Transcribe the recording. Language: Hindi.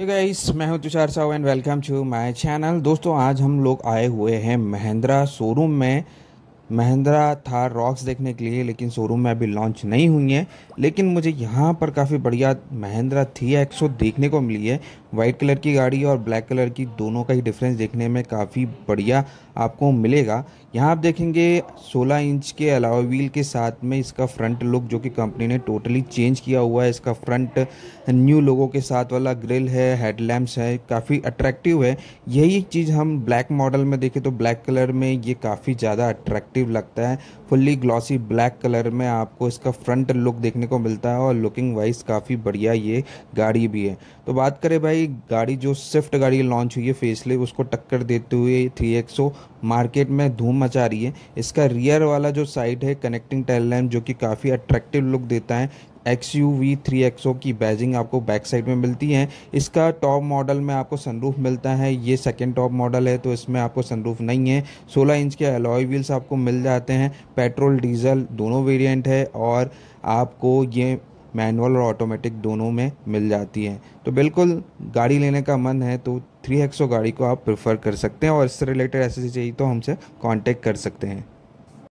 ये गाइस मैं हूं Tushar Sahu and welcome to my channel दोस्तों आज हम लोग आए हुए हैं महिंद्रा शोरूम में महिंद्रा थार रॉक्स देखने के लिए लेकिन शोरूम में अभी लॉन्च नहीं हुई है लेकिन मुझे यहाँ पर काफ़ी बढ़िया महिंद्रा थी एक्सो देखने को मिली है वाइट कलर की गाड़ी और ब्लैक कलर की दोनों का ही डिफरेंस देखने में काफ़ी बढ़िया आपको मिलेगा यहाँ आप देखेंगे 16 इंच के अलावा व्हील के साथ में इसका फ्रंट लुक जो कि कंपनी ने टोटली चेंज किया हुआ है इसका फ्रंट न्यू लोगों के साथ वाला ग्रिल है हेडलैम्प्स है काफ़ी अट्रैक्टिव है यही चीज़ हम ब्लैक मॉडल में देखें तो ब्लैक कलर में ये काफ़ी ज़्यादा अट्रैक्टिव लगता है फुल्ली ग्लॉसी ब्लैक कलर में आपको इसका फ्रंट लुक देखने को मिलता है और लुकिंग वाइज काफ़ी बढ़िया ये गाड़ी भी है तो बात करें भाई ये गाड़ी जो स्विफ्ट गाड़ी लॉन्च हुई है फेसले उसको टक्कर देते हुए थ्री एक्सो मार्केट में धूम मचा रही है इसका रियर वाला जो साइड है कनेक्टिंग टेल लैम्प जो कि काफ़ी अट्रैक्टिव लुक देता है X U V three X O की बैजिंग आपको बैक साइड में मिलती है इसका टॉप मॉडल में आपको सनरूफ मिलता है ये सेकेंड टॉप मॉडल है तो इसमें आपको सनरूफ नहीं है 16 इंच के अलॉय व्हील्स आपको मिल जाते हैं पेट्रोल डीजल दोनों वेरिएंट है और आपको ये मैनुअल और ऑटोमेटिक दोनों में मिल जाती है तो बिल्कुल गाड़ी लेने का मन है तो थ्री एक्सो गाड़ी को आप प्रेफर कर सकते हैं और इससे रिलेटेड ऐसे चाहिए तो हमसे कॉन्टेक्ट कर सकते हैं